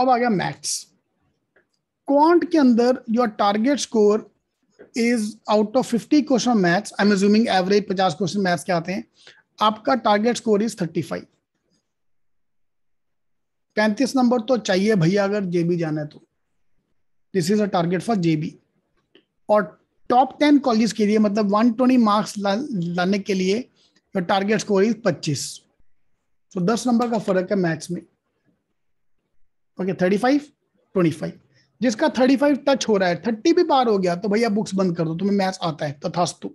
अब आ गया maths quant के अंदर your target score is out of fifty question maths I am assuming average पचास क्वेश्चन मैथ्स के आते हैं आपका target score is thirty five पैंतीस नंबर तो चाहिए भैया अगर जेबी जाना है तो this is a target for JB और टॉप टेन कॉलेज के लिए मतलब वन ट्वेंटी मार्क्स लाने के लिए टारगेट स्कोर इज पच्चीस तो दस नंबर का फर्क है मैथ्स में okay thirty five twenty five जिसका थर्टी फाइव टच हो रहा है थर्टी भी पार हो गया तो भैया बुक्स बंद कर दो तुम्हें मैथ्स आता है तथास्तु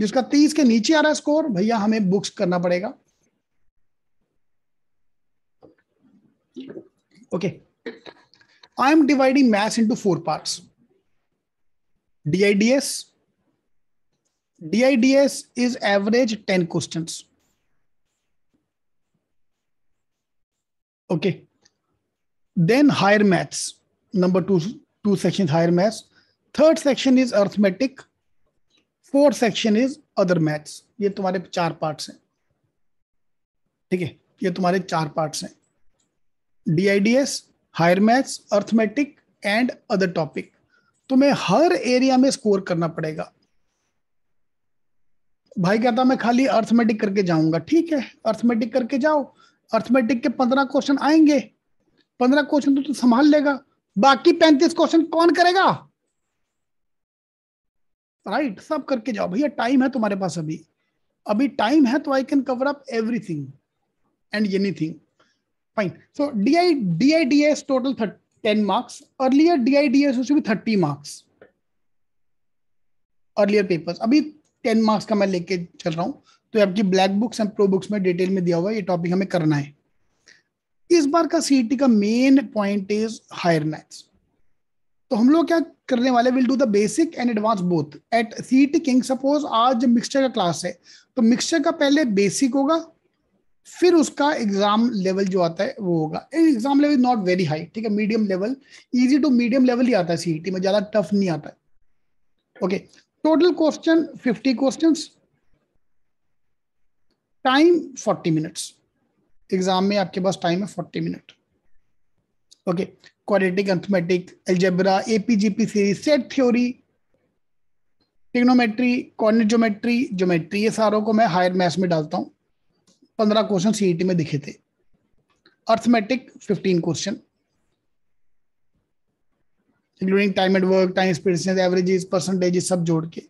जिसका तीस के नीचे आ रहा है स्कोर भैया हमें बुक्स करना पड़ेगा okay I am dividing maths into four parts as is average ten 10 okay Okay. Then higher maths, number two, two sections higher maths. Third section is arithmetic. Fourth section is other maths. ये तुम्हारे चार parts हैं ठीक है ये तुम्हारे चार parts हैं DIDS higher maths arithmetic and other topic and other topic तुम्हें हर एरिया में स्कोर करना पड़ेगा भाई कहता मैं खाली अर्थमेटिक करके जाऊंगा ठीक है अर्थमेटिक करके जाओ अर्थमेटिक के पंद्रह क्वेश्चन आएंगे पंद्रह क्वेश्चन तो, तू संभाल लेगा बाकी पैंतीस क्वेश्चन कौन करेगा राइट right, सब करके जाओ भैया टाइम है तुम्हारे पास अभी अभी टाइम है तो I can cover up everything and anything fine so DI DI DS total ten marks earlier DI DS I D thirty marks earlier papers अभी टेन मार्क्स का मैं लेके चल रहा हूं तो आपकी black books and pro books में डिटेल में दिया हुआ है ये टॉपिक हमें करना है इस बार का सीटी e का main point is higher maths तो हम लोग क्या करने वाले will do the basic and advance both at CET king suppose आज मिक्सचर का क्लास है तो मिक्सचर का पहले बेसिक होगा फिर उसका एग्जाम लेवल जो आता है वो होगा exam level not very high ठीक है medium level easy to medium level ही आता है सीईटी e में ज्यादा टफ नहीं आता है okay total question 50 questions time 40 minutes exam में आपके पास टाइम है forty minute okay qualitative arithmetic algebra AP GP series set theory trigonometry corner geometry geometry ये सारों को मैं हायर मैथ्स में डालता हूँ पंद्रह क्वेश्चन सीई e में दिखे थे arithmetic fifteen question including time at work time experience averages percentage सब जोड़ के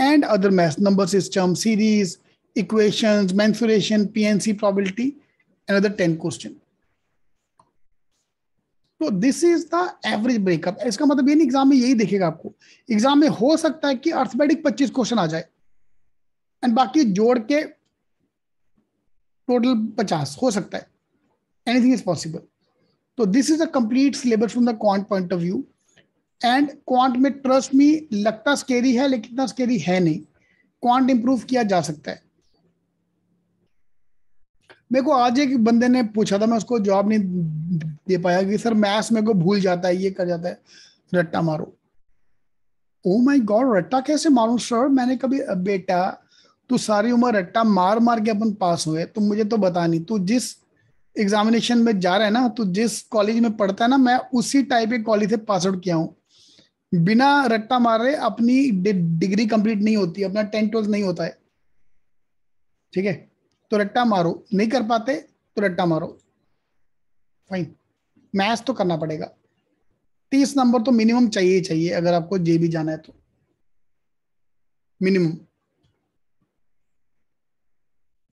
and other math number system series equations mensuration PNC probability another 10 question तो this is the average breakup इसका मतलब ये एग्जाम में यही देखेगा आपको एग्जाम में हो सकता है कि अर्थमेटिक 25 क्वेश्चन आ जाए एंड बाकी जोड़ के टोटल 50 हो सकता है एनीथिंग इज पॉसिबल तो this is a complete syllabus from the quant point of view and quant में ट्रस्ट मी लगता स्केरी है लेकिन इतना स्केरी है नहीं क्वांट इंप्रूव किया जा सकता है मेरे को आज एक बंदे ने पूछा था मैं उसको जवाब नहीं दे पाया कि सर मैथ्स मेरे को भूल जाता है ये कर जाता है रट्टा मारो ओ माय गॉड रट्टा कैसे मारू सर मैंने कभी बेटा तू सारी उम्र रट्टा मार मार के अपन पास हुए तुम तो मुझे तो बता नहीं तू जिस एग्जामिनेशन में जा रहा है ना तू जिस कॉलेज में पढ़ता है ना मैं उसी टाइप के कॉलेज से पास आउट किया हूँ बिना रट्टा मारे अपनी डिग्री कंप्लीट नहीं होती अपना टेंथ ट्वेल्थ नहीं होता है ठीक है तो रट्टा मारो नहीं कर पाते तो रट्टा मारो फाइन मैथ तो करना पड़ेगा तीस नंबर तो मिनिमम चाहिए ही चाहिए अगर आपको जे भी जाना है तो मिनिमम